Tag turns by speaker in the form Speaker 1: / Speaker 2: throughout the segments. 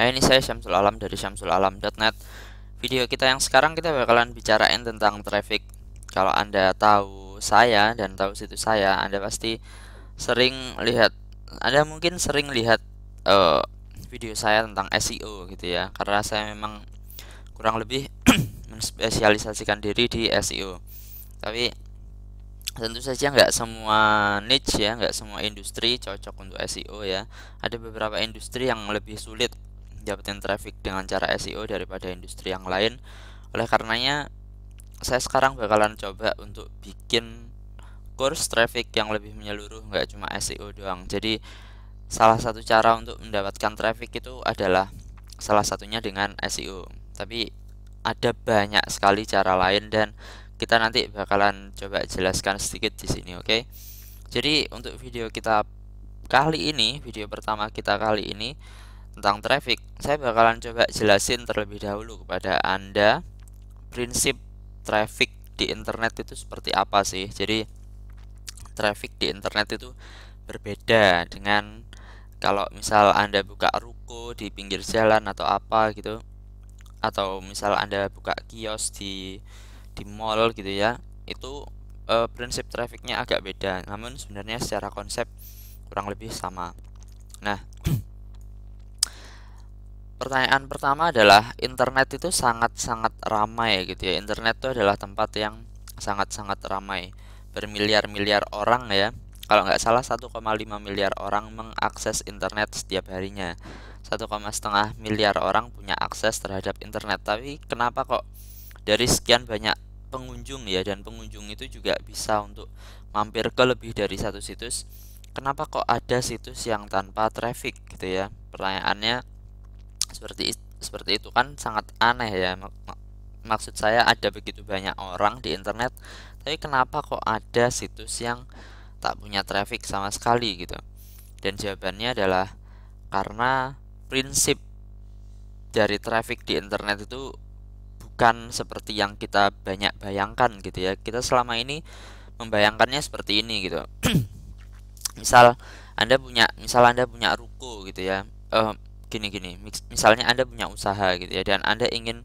Speaker 1: Hai nah, ini saya Syamsul Alam dari syamsulalam.net Video kita yang sekarang kita bakalan bicarain tentang traffic Kalau anda tahu saya dan tahu situ saya Anda pasti sering lihat Anda mungkin sering lihat uh, video saya tentang SEO gitu ya Karena saya memang kurang lebih menspesialisasikan diri di SEO Tapi tentu saja nggak semua niche ya nggak semua industri cocok untuk SEO ya ada beberapa industri yang lebih sulit dapetin traffic dengan cara SEO daripada industri yang lain. Oleh karenanya, saya sekarang bakalan coba untuk bikin course traffic yang lebih menyeluruh, nggak cuma SEO doang. Jadi, salah satu cara untuk mendapatkan traffic itu adalah salah satunya dengan SEO. Tapi ada banyak sekali cara lain dan kita nanti bakalan coba jelaskan sedikit di sini, oke? Okay? Jadi, untuk video kita kali ini, video pertama kita kali ini tentang traffic, saya bakalan coba jelasin terlebih dahulu kepada Anda prinsip traffic di internet itu seperti apa sih. Jadi traffic di internet itu berbeda dengan kalau misal Anda buka ruko di pinggir jalan atau apa gitu atau misal Anda buka kios di di mall gitu ya. Itu e, prinsip trafficnya agak beda, namun sebenarnya secara konsep kurang lebih sama. Nah, pertanyaan pertama adalah internet itu sangat-sangat ramai gitu ya. Internet itu adalah tempat yang sangat-sangat ramai. Bermiliar-miliar orang ya. Kalau nggak salah 1,5 miliar orang mengakses internet setiap harinya. 1,5 miliar orang punya akses terhadap internet. Tapi kenapa kok dari sekian banyak pengunjung ya dan pengunjung itu juga bisa untuk mampir ke lebih dari satu situs. Kenapa kok ada situs yang tanpa traffic gitu ya? Pertanyaannya seperti seperti itu kan sangat aneh ya maksud saya ada begitu banyak orang di internet tapi kenapa kok ada situs yang tak punya traffic sama sekali gitu dan jawabannya adalah karena prinsip dari traffic di internet itu bukan seperti yang kita banyak bayangkan gitu ya kita selama ini membayangkannya seperti ini gitu misal anda punya misal anda punya ruko gitu ya uh, gini-gini. Misalnya Anda punya usaha gitu ya dan Anda ingin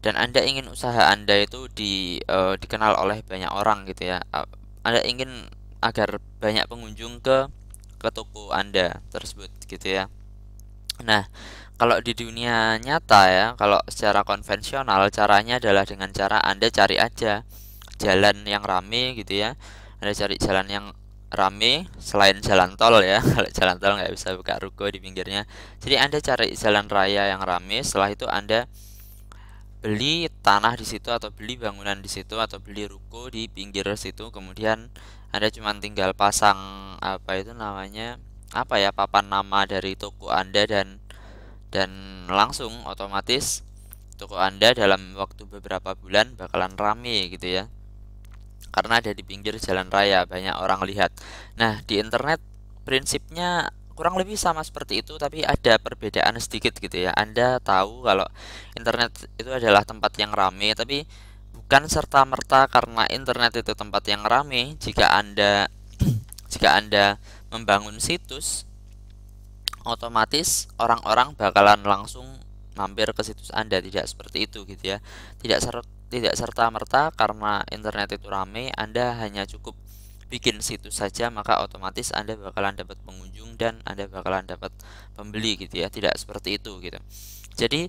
Speaker 1: dan Anda ingin usaha Anda itu di uh, dikenal oleh banyak orang gitu ya. Eh, Anda ingin agar banyak pengunjung ke ke toko Anda tersebut gitu ya. Nah, kalau di dunia nyata ya, kalau secara konvensional caranya adalah dengan cara Anda cari aja jalan yang rame gitu ya. Anda cari jalan yang rame selain jalan tol ya kalau jalan tol nggak bisa buka ruko di pinggirnya jadi anda cari jalan raya yang rame setelah itu anda beli tanah di situ atau beli bangunan di situ atau beli ruko di pinggir situ kemudian anda cuma tinggal pasang apa itu namanya apa ya papan nama dari toko anda dan dan langsung otomatis toko anda dalam waktu beberapa bulan bakalan rame gitu ya karena ada di pinggir jalan raya banyak orang lihat. Nah, di internet prinsipnya kurang lebih sama seperti itu tapi ada perbedaan sedikit gitu ya. Anda tahu kalau internet itu adalah tempat yang ramai tapi bukan serta merta karena internet itu tempat yang ramai jika Anda jika Anda membangun situs otomatis orang-orang bakalan langsung mampir ke situs Anda tidak seperti itu gitu ya. Tidak tidak serta-merta karena internet itu ramai Anda hanya cukup bikin situs saja maka otomatis Anda bakalan dapat pengunjung dan Anda bakalan dapat pembeli gitu ya. Tidak seperti itu gitu. Jadi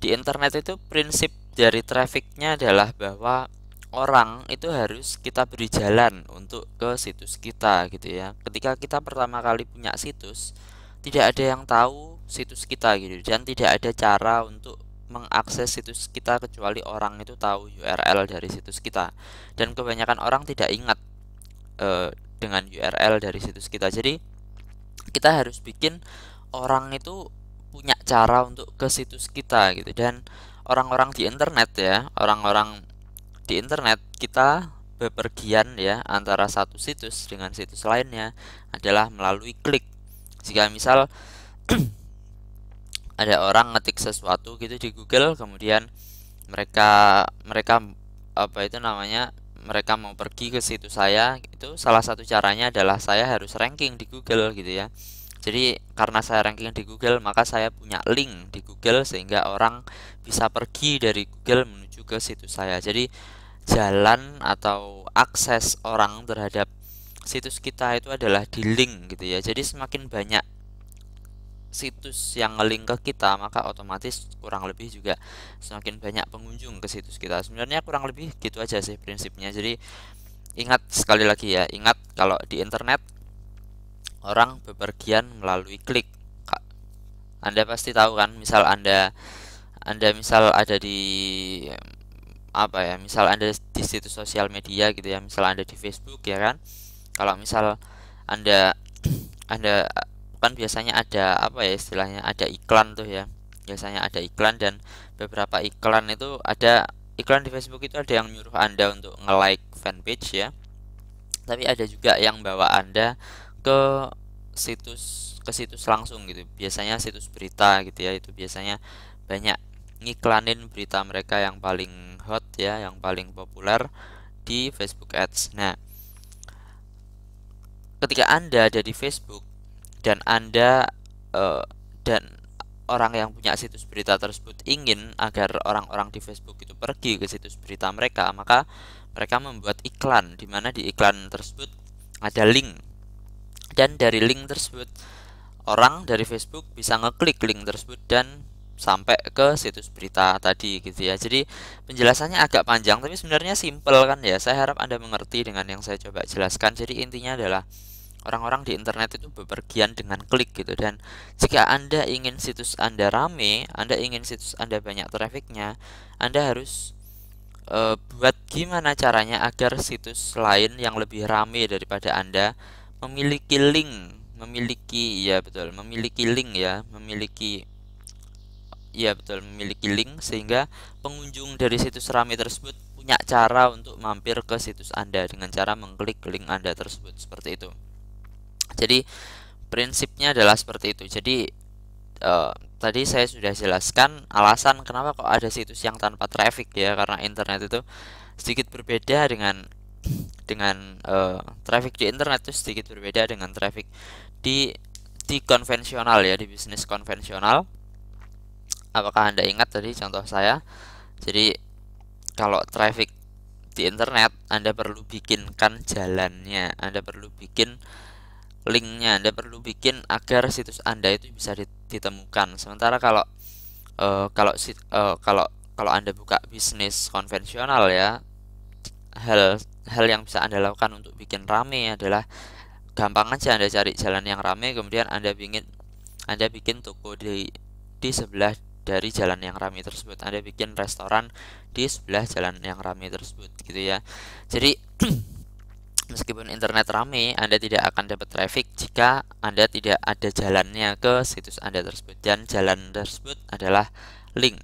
Speaker 1: di internet itu prinsip dari trafficnya adalah bahwa orang itu harus kita beri jalan untuk ke situs kita gitu ya. Ketika kita pertama kali punya situs, tidak ada yang tahu situs kita gitu dan tidak ada cara untuk mengakses situs kita kecuali orang itu tahu URL dari situs kita dan kebanyakan orang tidak ingat e, dengan URL dari situs kita jadi kita harus bikin orang itu punya cara untuk ke situs kita gitu dan orang-orang di internet ya orang-orang di internet kita bepergian ya antara satu situs dengan situs lainnya adalah melalui klik jika misal ada orang ngetik sesuatu gitu di Google kemudian mereka mereka apa itu namanya mereka mau pergi ke situs saya itu salah satu caranya adalah saya harus ranking di Google gitu ya jadi karena saya ranking di Google maka saya punya link di Google sehingga orang bisa pergi dari Google menuju ke situs saya jadi jalan atau akses orang terhadap situs kita itu adalah di link gitu ya jadi semakin banyak situs yang ngelink ke kita maka otomatis kurang lebih juga semakin banyak pengunjung ke situs kita sebenarnya kurang lebih gitu aja sih prinsipnya jadi ingat sekali lagi ya ingat kalau di internet orang bepergian melalui klik anda pasti tahu kan misal anda anda misal ada di apa ya misal anda di situs sosial media gitu ya misal anda di Facebook ya kan kalau misal anda anda kan biasanya ada apa ya istilahnya ada iklan tuh ya biasanya ada iklan dan beberapa iklan itu ada iklan di Facebook itu ada yang nyuruh anda untuk nge-like fanpage ya tapi ada juga yang bawa anda ke situs ke situs langsung gitu biasanya situs berita gitu ya itu biasanya banyak ngiklanin berita mereka yang paling hot ya yang paling populer di Facebook Ads nah ketika anda ada di Facebook dan Anda uh, dan orang yang punya situs berita tersebut ingin agar orang-orang di Facebook itu pergi ke situs berita mereka, maka mereka membuat iklan di mana di iklan tersebut ada link. Dan dari link tersebut orang dari Facebook bisa ngeklik link tersebut dan sampai ke situs berita tadi gitu ya. Jadi penjelasannya agak panjang tapi sebenarnya simpel kan ya. Saya harap Anda mengerti dengan yang saya coba jelaskan. Jadi intinya adalah orang-orang di internet itu bepergian dengan klik gitu dan jika Anda ingin situs Anda rame, Anda ingin situs Anda banyak trafficnya, Anda harus e, buat gimana caranya agar situs lain yang lebih rame daripada Anda memiliki link, memiliki ya betul, memiliki link ya, memiliki ya betul memiliki link sehingga pengunjung dari situs rame tersebut punya cara untuk mampir ke situs Anda dengan cara mengklik link Anda tersebut seperti itu jadi prinsipnya adalah seperti itu jadi uh, tadi saya sudah jelaskan alasan kenapa kok ada situs yang tanpa traffic ya karena internet itu sedikit berbeda dengan dengan uh, traffic di internet itu sedikit berbeda dengan traffic di di konvensional ya di bisnis konvensional apakah anda ingat tadi contoh saya jadi kalau traffic di internet anda perlu bikinkan jalannya anda perlu bikin linknya Anda perlu bikin agar situs Anda itu bisa ditemukan sementara kalau uh, kalau uh, kalau kalau Anda buka bisnis konvensional ya hal hal yang bisa Anda lakukan untuk bikin rame adalah gampang aja Anda cari jalan yang rame kemudian Anda bikin Anda bikin toko di di sebelah dari jalan yang rame tersebut Anda bikin restoran di sebelah jalan yang rame tersebut gitu ya jadi Meskipun internet rame, Anda tidak akan dapat traffic jika Anda tidak ada jalannya ke situs Anda tersebut dan jalan tersebut adalah link.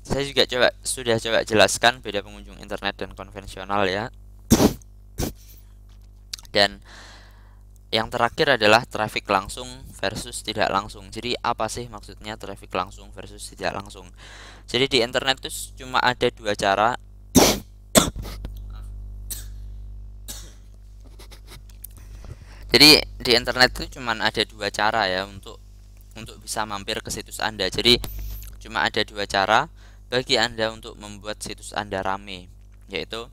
Speaker 1: Saya juga coba sudah coba jelaskan beda pengunjung internet dan konvensional ya. dan yang terakhir adalah traffic langsung versus tidak langsung. Jadi apa sih maksudnya traffic langsung versus tidak langsung? Jadi di internet itu cuma ada dua cara jadi di internet itu cuma ada dua cara ya untuk untuk bisa mampir ke situs Anda. Jadi cuma ada dua cara bagi Anda untuk membuat situs Anda rame, yaitu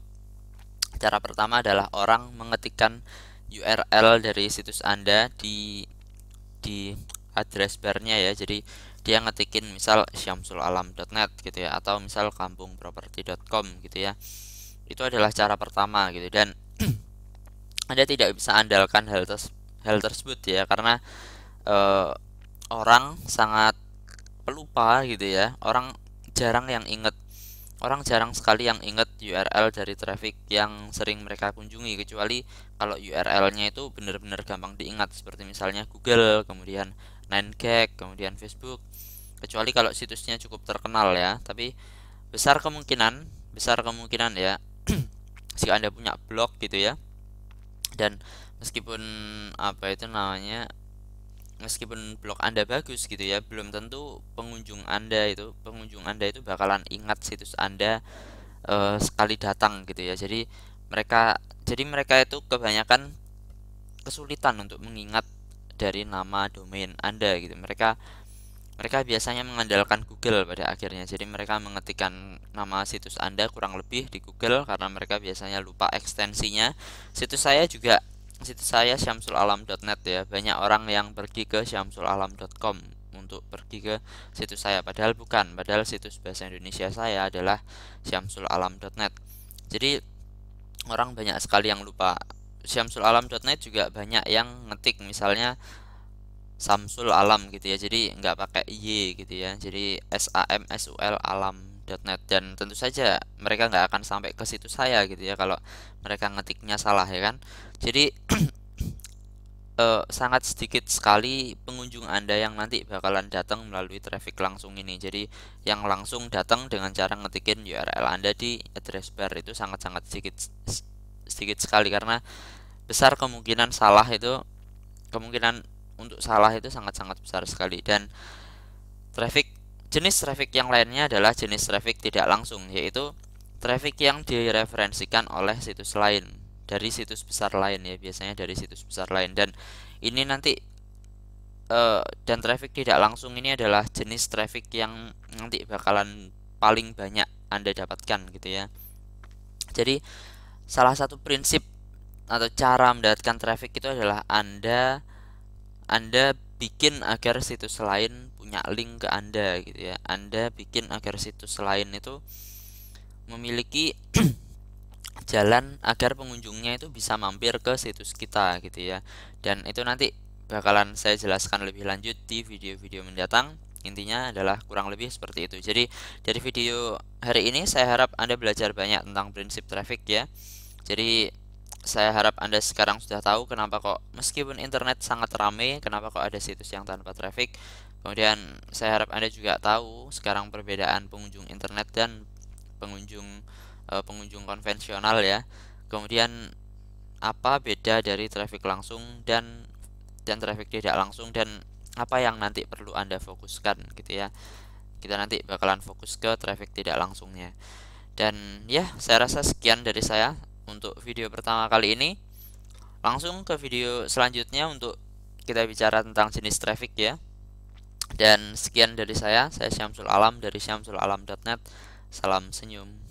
Speaker 1: cara pertama adalah orang mengetikkan URL dari situs Anda di di address barnya ya. Jadi dia ngetikin misal syamsulalam.net gitu ya atau misal kampungproperty.com gitu ya. Itu adalah cara pertama gitu dan anda tidak bisa andalkan hal, ters hal tersebut ya karena uh, orang sangat pelupa gitu ya. Orang jarang yang inget, orang jarang sekali yang inget URL dari traffic yang sering mereka kunjungi kecuali kalau URL-nya itu benar-benar gampang diingat seperti misalnya Google, kemudian 9 kemudian Facebook. Kecuali kalau situsnya cukup terkenal ya, tapi besar kemungkinan, besar kemungkinan ya jika Anda punya blog gitu ya dan meskipun apa itu namanya meskipun blog Anda bagus gitu ya, belum tentu pengunjung Anda itu pengunjung Anda itu bakalan ingat situs Anda e, sekali datang gitu ya. Jadi mereka jadi mereka itu kebanyakan kesulitan untuk mengingat dari nama domain Anda gitu. Mereka mereka biasanya mengandalkan Google pada akhirnya. Jadi mereka mengetikkan nama situs Anda kurang lebih di Google karena mereka biasanya lupa ekstensinya. Situs saya juga situs saya syamsulalam.net ya. Banyak orang yang pergi ke syamsulalam.com untuk pergi ke situs saya padahal bukan. Padahal situs bahasa Indonesia saya adalah syamsulalam.net. Jadi orang banyak sekali yang lupa syamsulalam.net juga banyak yang ngetik misalnya Samsul Alam gitu ya jadi nggak pakai y gitu ya jadi S A M S U L alam net dan tentu saja mereka nggak akan sampai ke situ saya gitu ya kalau mereka ngetiknya salah ya kan jadi eh, sangat sedikit sekali pengunjung Anda yang nanti bakalan datang melalui traffic langsung ini. Jadi yang langsung datang dengan cara ngetikin URL Anda di address bar itu sangat-sangat sedikit sedikit sekali karena besar kemungkinan salah itu kemungkinan untuk salah itu sangat-sangat besar sekali dan traffic jenis traffic yang lainnya adalah jenis traffic tidak langsung yaitu traffic yang direferensikan oleh situs lain dari situs besar lain ya biasanya dari situs besar lain dan ini nanti uh, dan traffic tidak langsung ini adalah jenis traffic yang nanti bakalan paling banyak Anda dapatkan gitu ya. Jadi salah satu prinsip atau cara mendapatkan traffic itu adalah Anda anda bikin agar situs lain punya link ke Anda gitu ya. Anda bikin agar situs lain itu memiliki jalan agar pengunjungnya itu bisa mampir ke situs kita gitu ya. Dan itu nanti bakalan saya jelaskan lebih lanjut di video-video mendatang. Intinya adalah kurang lebih seperti itu. Jadi dari video hari ini saya harap Anda belajar banyak tentang prinsip traffic ya. Jadi saya harap Anda sekarang sudah tahu kenapa kok meskipun internet sangat ramai, kenapa kok ada situs yang tanpa traffic. Kemudian saya harap Anda juga tahu sekarang perbedaan pengunjung internet dan pengunjung e, pengunjung konvensional ya. Kemudian apa beda dari traffic langsung dan dan traffic tidak langsung dan apa yang nanti perlu Anda fokuskan gitu ya. Kita nanti bakalan fokus ke traffic tidak langsungnya. Dan ya, saya rasa sekian dari saya untuk video pertama kali ini. Langsung ke video selanjutnya untuk kita bicara tentang jenis traffic ya. Dan sekian dari saya, saya Syamsul Alam dari syamsulalam.net. Salam senyum.